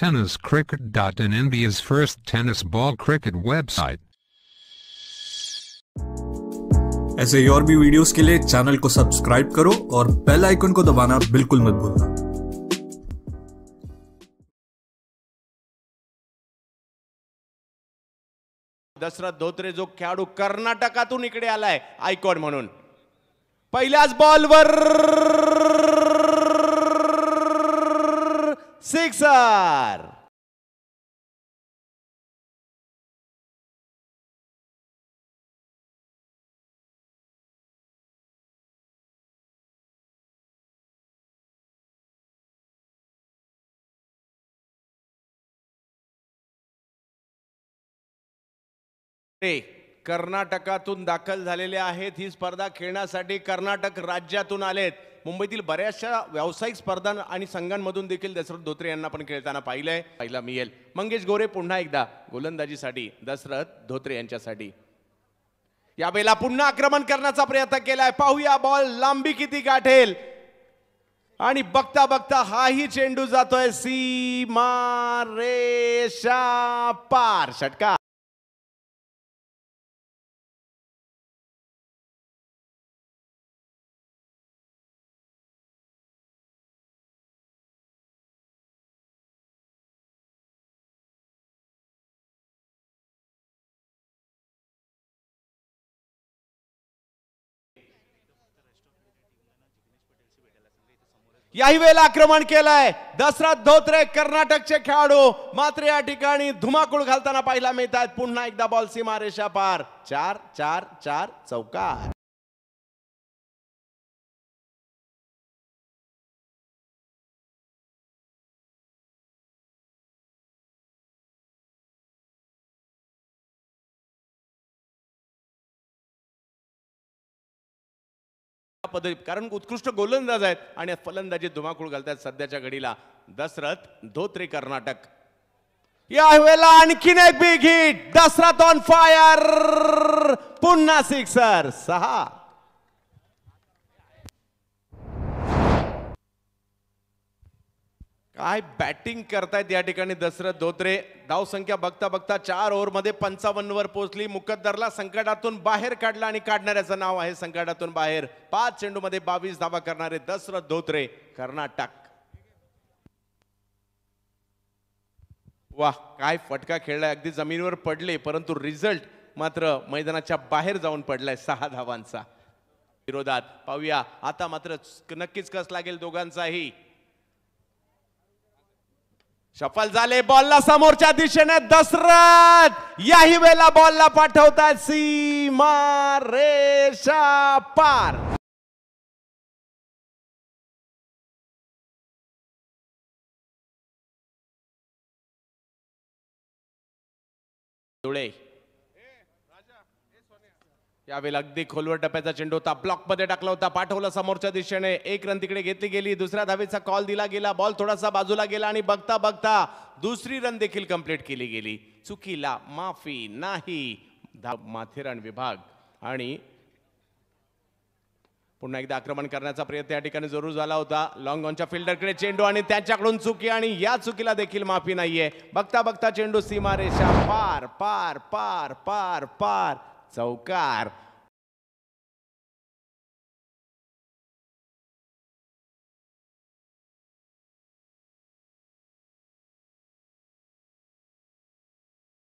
Tennis Cricket.in India's first tennis ball cricket website. ऐसे ही और भी वीडियोस के लिए चैनल को सब्सक्राइब करो और बेल आइकन को दबाना बिल्कुल मत भूलना दशरथ धोत्रे जो खेळाडू कर्नाटकातून इकडे आलाय आयकॉन म्हणून पहिल्याच बॉलवर सिक्सर कर्नाटकातून दाखल झालेले आहेत ही स्पर्धा खेळण्यासाठी कर्नाटक राज्यातून आलेत मुंबईतील बऱ्याचशा व्यावसायिक स्पर्धा आणि संघांमधून देखील दशरथ धोत्रे यांना पण खेळताना पाहिलंय पहिला मिळेल मंगेश गोरे पुन्हा एकदा गोलंदाजीसाठी दशरथ धोत्रे यांच्यासाठी या वेळेला पुन्हा आक्रमण करण्याचा प्रयत्न केलाय पाहूया बॉल लांबी किती गाठेल आणि बघता बघता हाही चेंडू जातोय सी रेषा पार षटका याही वेळेला आक्रमण केलंय दसरा धोत्रे कर्नाटकचे खेळाडू मात्र या ठिकाणी धुमाकूळ घालताना पाहायला मिळतात पुन्हा एकदा बॉल सीमारेषा पार चार चार चार चौकार पद्धती कारण उत्कृष्ट गोलंदाज आहेत आणि फलंदाजी धुमाकूळ घालतात सध्याच्या घडीला दसरथ धोत्रे कर्नाटक या वेळेला आणखीन एक big hit Dasrath on fire पुन्हा सिक्सर सहा काय बॅटिंग करतायत या ठिकाणी दशरथ धोत्रे धावसंख्या बघता बघता चार ओव्हरमध्ये पंचावन्न वर पोहोचली मुकद्दरला संकटातून बाहेर काढला आणि काढणाऱ्याचं नाव आहे संकटातून बाहेर पाच चेंडूमध्ये बावीस धावा करणारे दसरथ धोत्रे कर्नाटक वा काय फटका खेळलाय अगदी जमिनीवर पडले परंतु रिझल्ट मात्र मैदानाच्या बाहेर जाऊन पडलाय सहा धावांचा विरोधात पाहूया आता मात्र नक्कीच कस लागेल दोघांचाही सफल झाले बॉलला समोरच्या दिशेने दसरथ याही वेळेला बॉलला पाठवतात सीमा रेषा पार त्यावेळी अगदी खोलवर टप्प्याचा चेंडू होता ब्लॉकमध्ये टाकला होता पाठवला समोरच्या दिशेने एक रन तिकडे घेतली गेली दुसऱ्या धावेचा कॉल दिला गेला बॉल थोडासा बाजूला गेला आणि बघता बघता दुसरी रन देखील कंप्लीट केली गेली चुकीला माफी नाही माथेरान विभाग आणि पुन्हा एकदा आक्रमण करण्याचा प्रयत्न या ठिकाणी जरूर झाला होता लॉंग ऑनच्या फिल्डरकडे चेंडू आणि त्याच्याकडून चुकी आणि या चुकीला देखील माफी नाहीये बघता बघता चेंडू सीमारेषा पार पार पार पार पार Saukar.